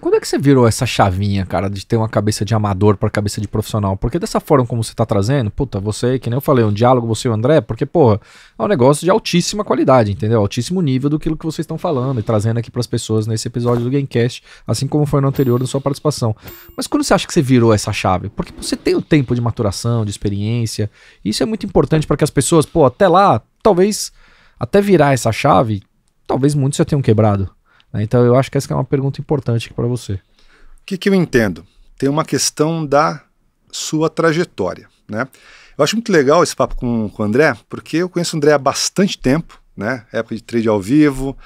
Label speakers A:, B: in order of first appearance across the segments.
A: Quando é que você virou essa chavinha, cara, de ter uma cabeça de amador para cabeça de profissional? Porque dessa forma como você tá trazendo, puta, você, que nem eu falei, um diálogo, você e o André, porque, porra, é um negócio de altíssima qualidade, entendeu? Altíssimo nível do que vocês estão falando e trazendo aqui para as pessoas nesse episódio do Gamecast, assim como foi no anterior da sua participação. Mas quando você acha que você virou essa chave? Porque você tem o tempo de maturação, de experiência, e isso é muito importante para que as pessoas, pô, até lá, talvez, até virar essa chave, talvez muitos já tenham quebrado. Né? Então eu acho que essa é uma pergunta importante para você. O
B: que, que eu entendo? Tem uma questão da sua trajetória. Né? Eu acho muito legal esse papo com, com o André, porque eu conheço o André há bastante tempo, né? época de trade ao vivo,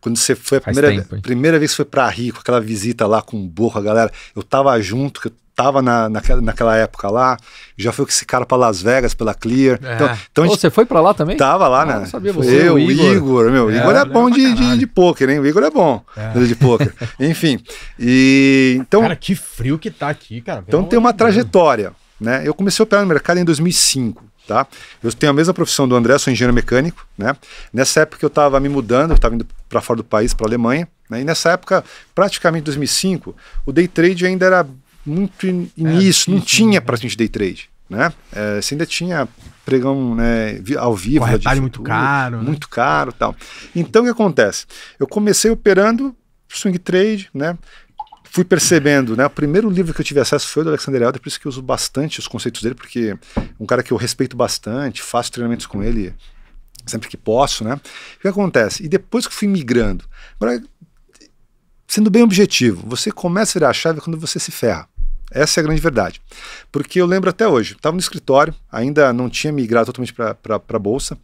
B: quando você foi a primeira, tempo, primeira vez que foi para Rio, aquela visita lá com o Borro, a galera, eu tava junto, que eu tava na, naquela, naquela época lá, já fui com esse cara para Las Vegas pela Clear. É. Então, então gente, você foi para lá também? Tava lá, ah, né? Não sabia você. Eu, o Igor, Igor meu. É, Igor é né? bom de, de, de pôquer, hein? O Igor é bom é. de pôquer. Enfim. E, então, cara, que frio que tá aqui, cara. Então tem uma trajetória, né? Eu comecei a operar no mercado em 2005. Tá? Eu tenho a mesma profissão do André, sou engenheiro mecânico. Né? Nessa época eu estava me mudando, eu estava indo para fora do país, para a Alemanha. Né? E nessa época, praticamente 2005, o day trade ainda era muito in é, início, é, não tinha gente day trade, né? É, você ainda tinha pregão né, ao vivo. muito caro. Né? Muito né? caro tal. Então, o que acontece? Eu comecei operando swing trade, né? Fui percebendo, né? O primeiro livro que eu tive acesso foi o do Alexander Elder, por isso que eu uso bastante os conceitos dele, porque um cara que eu respeito bastante, faço treinamentos com ele sempre que posso, né? O que acontece? E depois que fui migrando, agora, sendo bem objetivo, você começa a virar a chave quando você se ferra. Essa é a grande verdade. Porque eu lembro até hoje, estava no escritório, ainda não tinha migrado totalmente para a bolsa,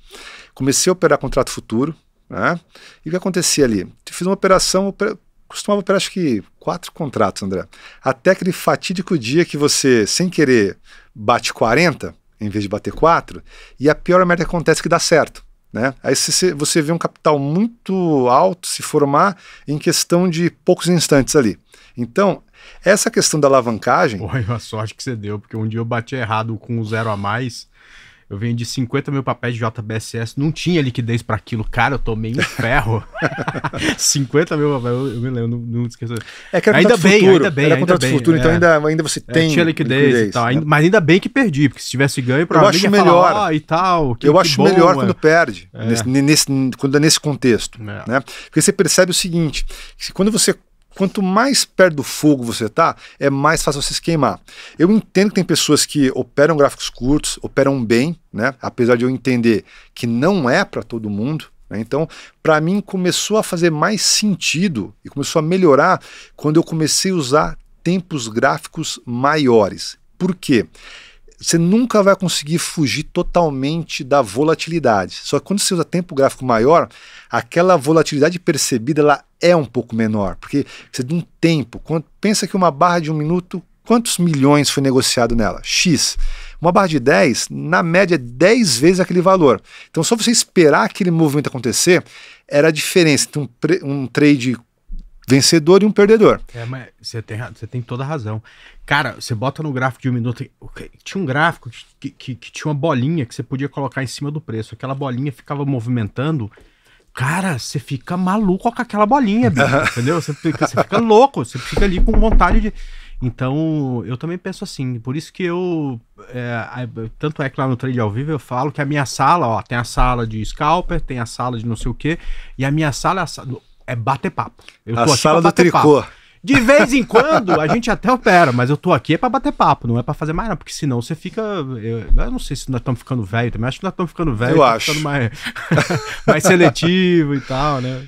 B: comecei a operar contrato futuro, né? E o que acontecia ali? Eu fiz uma operação, costumava operar acho que quatro contratos, André. Até aquele fatídico dia que você, sem querer, bate 40 em vez de bater quatro, e a pior merda acontece é que dá certo. Né? Aí você vê um capital muito alto se formar em questão de poucos instantes ali. Então, essa questão da alavancagem.
A: Olha a sorte
B: que você deu, porque um dia eu
A: bati errado com um zero a mais eu vendi 50 mil papéis de JBSS, não tinha liquidez para aquilo. Cara, eu tomei um ferro. 50 mil papéis, eu, eu me lembro, não, não esqueço. É que era ainda bem, futuro, ainda bem, era ainda bem, futuro, então é. então ainda, ainda você é, tem. tinha liquidez, liquidez e tal, né? mas ainda bem que perdi, porque se tivesse ganho, provavelmente eu acho melhor falar, oh, e
B: tal. Que, eu que acho bom, melhor é. quando perde, é. nesse, nesse, quando é nesse contexto. É. Né? Porque você percebe o seguinte: quando você Quanto mais perto do fogo você tá, é mais fácil você se queimar. Eu entendo que tem pessoas que operam gráficos curtos, operam bem, né? Apesar de eu entender que não é para todo mundo. Né? Então, para mim começou a fazer mais sentido e começou a melhorar quando eu comecei a usar tempos gráficos maiores. Por quê? você nunca vai conseguir fugir totalmente da volatilidade. Só que quando você usa tempo gráfico maior, aquela volatilidade percebida ela é um pouco menor, porque você de um tempo, quando, pensa que uma barra de um minuto, quantos milhões foi negociado nela? X. Uma barra de 10, na média, 10 vezes aquele valor. Então, só você esperar aquele movimento acontecer era a diferença entre um, um trade vencedor e um perdedor.
A: É, mas você tem, você tem toda a razão. Cara, você bota no gráfico de um minuto. Tinha um gráfico que, que, que, tinha uma bolinha que você podia colocar em cima do preço. Aquela bolinha ficava movimentando. Cara, você fica maluco com aquela bolinha, entendeu? Você fica, você fica louco, você fica ali com vontade de. Então, eu também penso assim. Por isso que eu. É, tanto é que lá no Trade ao Vivo eu falo que a minha sala, ó, tem a sala de scalper, tem a sala de não sei o quê, e a minha sala é a sala é bater papo. Eu a sala do tricô. Papo. De vez em quando a gente até opera, mas eu tô aqui é pra bater papo, não é pra fazer mais nada, porque senão você fica. Eu, eu não sei se nós estamos ficando velho também, acho que nós estamos ficando velho, eu acho. ficando mais,
B: mais seletivo e tal, né?